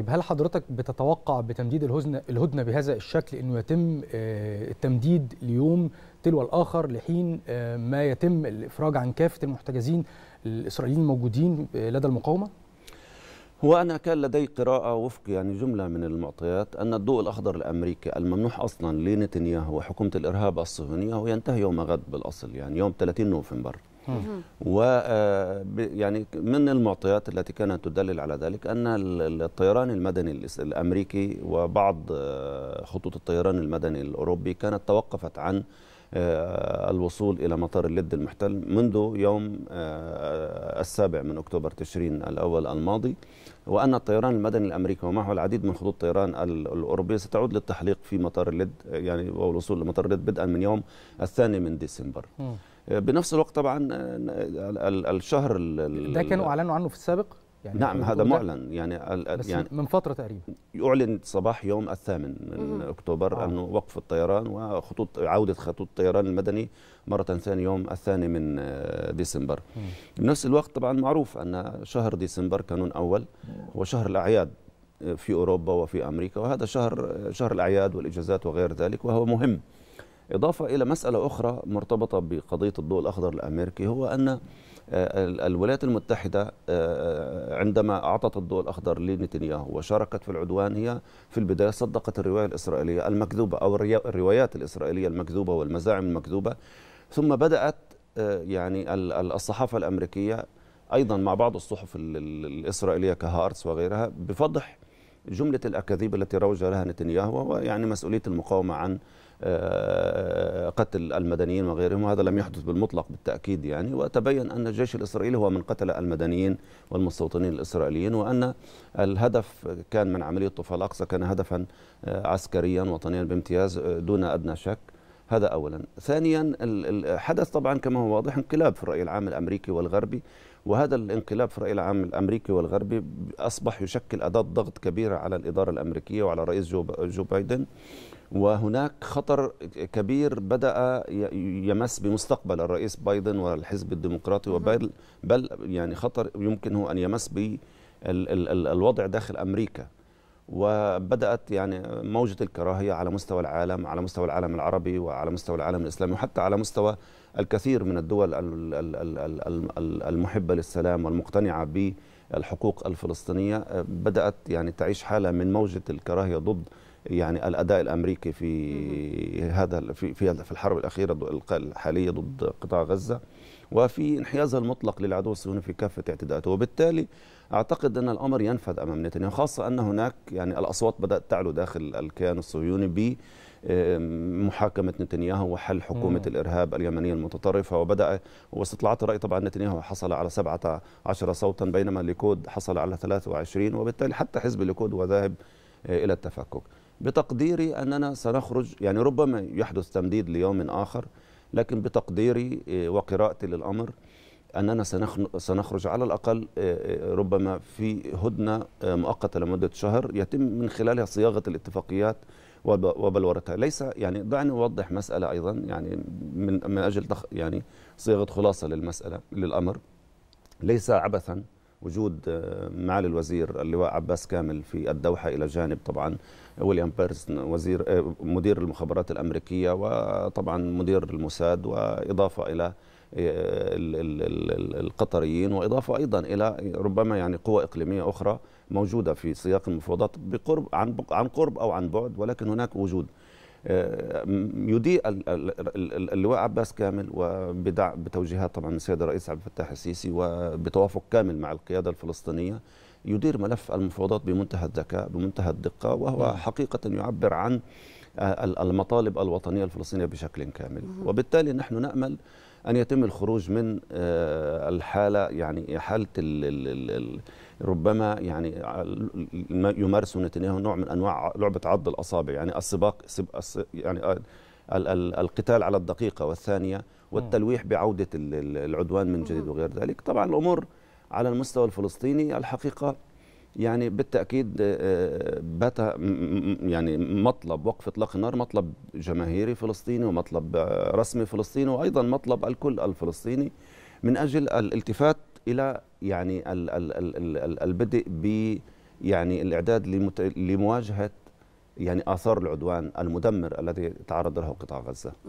طيب هل حضرتك بتتوقع بتمديد الهزنة الهدنة بهذا الشكل أنه يتم آه، التمديد ليوم تلو الآخر لحين آه، ما يتم الإفراج عن كافة المحتجزين الإسرائيليين الموجودين لدى المقاومة؟ هو أنا كان لدي قراءة وفق يعني جملة من المعطيات أن الضوء الأخضر الأمريكي الممنوح أصلا لنتنياهو وحكومة الإرهاب الصهيونية هو ينتهي يوم غد بالأصل يعني يوم 30 نوفمبر و آه، يعني من المعطيات التي كانت تدلل على ذلك ان الطيران المدني الامريكي وبعض آه، خطوط الطيران المدني الاوروبي كانت توقفت عن آه، الوصول إلى مطار اللد المحتل منذ يوم السابع من أكتوبر تشرين الأول الماضي وأن الطيران المدني الأمريكي ومعه العديد من خطوط الطيران الأوروبية ستعود للتحليق في مطار اللد يعني والوصول لمطار اللد بدءا من يوم الثاني من ديسمبر بنفس الوقت طبعا آه، الشهر ده كانوا اعلنوا عنه في السابق يعني نعم هذا معلن يعني بس يعني من فتره تقريبا اعلن صباح يوم الثامن من اكتوبر آه. انه وقف الطيران وخطوط عوده خطوط الطيران المدني مره ثانيه يوم الثاني من آه، ديسمبر مم. بنفس الوقت طبعا معروف ان شهر ديسمبر كانون اول هو شهر الاعياد آه، في اوروبا وفي امريكا وهذا شهر شهر الاعياد والاجازات وغير ذلك وهو مهم إضافة إلى مسألة أخرى مرتبطة بقضية الضوء الأخضر الأمريكي هو أن آه، الولايات المتحدة آه، آه، عندما أعطت الضوء الأخضر لنتنياهو وشاركت في العدوان هي في البداية صدقت الرواية الإسرائيلية المكذوبة أو الروايات الإسرائيلية المكذوبة والمزاعم المكذوبة ثم بدأت يعني الصحافة الأمريكية أيضا مع بعض الصحف الإسرائيلية كهارتس وغيرها بفضح جملة الأكاذيب التي روج لها نتنياهو ويعني يعني مسؤولية المقاومة عن آه، قتل المدنيين وغيرهم وهذا لم يحدث بالمطلق بالتأكيد يعني وتبين أن الجيش الإسرائيلي هو من قتل المدنيين والمستوطنين الإسرائيليين وأن الهدف كان من عملية طوفان الأقصى كان هدفا آه، عسكريا وطنيا بامتياز آه، دون أدنى شك هذا أولا ثانيا الحدث طبعا كما هو واضح انقلاب في الرأي العام الأمريكي والغربي وهذا الانقلاب في الرأي العام الأمريكي والغربي أصبح يشكل أداة ضغط كبيرة على الإدارة الأمريكية وعلى رئيس جو, بايدن وهناك خطر كبير بدأ يمس بمستقبل الرئيس بايدن والحزب الديمقراطي وبل بل يعني خطر يمكنه أن يمس بالوضع داخل أمريكا وبدات يعني موجه الكراهيه على مستوى العالم على مستوى العالم العربي وعلى مستوى العالم الاسلامي وحتى على مستوى الكثير من الدول المحبه للسلام والمقتنعه بالحقوق الفلسطينيه بدات يعني تعيش حاله من موجه الكراهيه ضد يعني الاداء الامريكي في هذا في في الحرب الاخيره الحاليه ضد قطاع غزه وفي انحيازها المطلق للعدو الصهيوني في كافه اعتداءاته وبالتالي اعتقد ان الامر ينفذ امام نتنياهو خاصه ان هناك يعني الاصوات بدات تعلو داخل الكيان الصهيوني ب محاكمة نتنياهو وحل حكومة مم. الإرهاب اليمنية المتطرفة وبدأ واستطلاعات الرأي طبعا نتنياهو حصل على 17 صوتا بينما ليكود حصل على 23 وبالتالي حتى حزب ليكود وذاهب آه، إلى التفكك بتقديري أننا سنخرج يعني ربما يحدث تمديد ليوم آخر لكن بتقديري آه، وقراءتي للأمر أننا سنخرج على الأقل آه، آه، ربما في هدنة مؤقتة لمدة شهر يتم من خلالها صياغة الاتفاقيات وبلورتها ليس يعني دعني أوضح مسألة أيضا يعني من, أجل يعني صياغة خلاصة للمسألة للأمر ليس عبثا وجود آه، معالي الوزير اللواء عباس كامل في الدوحة إلى جانب طبعا ويليام بيرس وزير آه، مدير المخابرات الأمريكية وطبعا مدير الموساد وإضافة إلى آه، القطريين وإضافة أيضا إلى ربما يعني قوى إقليمية أخرى موجودة في سياق المفاوضات بقرب عن عن قرب أو عن بعد ولكن هناك وجود آه، يضيء اللواء عباس كامل وبدعم بتوجيهات طبعا من السيد الرئيس عبد الفتاح السيسي وبتوافق كامل مع القياده الفلسطينيه يدير ملف المفاوضات بمنتهى الذكاء بمنتهى الدقه وهو نعم. حقيقه يعبر عن آه، المطالب الوطنيه الفلسطينيه بشكل كامل وبالتالي نحن نامل ان يتم الخروج من آه، الحاله يعني حاله ربما يعني يمارس نتنياهو نوع من انواع لعبه عض الاصابع يعني السباق يعني القتال على الدقيقه والثانيه والتلويح بعوده العدوان من جديد وغير ذلك طبعا الامور على المستوى الفلسطيني الحقيقه يعني بالتاكيد آه، بات يعني مطلب وقف اطلاق النار مطلب جماهيري فلسطيني ومطلب آه، رسمي فلسطيني وايضا مطلب الكل الفلسطيني من اجل الالتفات الى يعني البدء ب يعني الاعداد لمواجهه يعني اثار العدوان المدمر الذي تعرض له قطاع غزه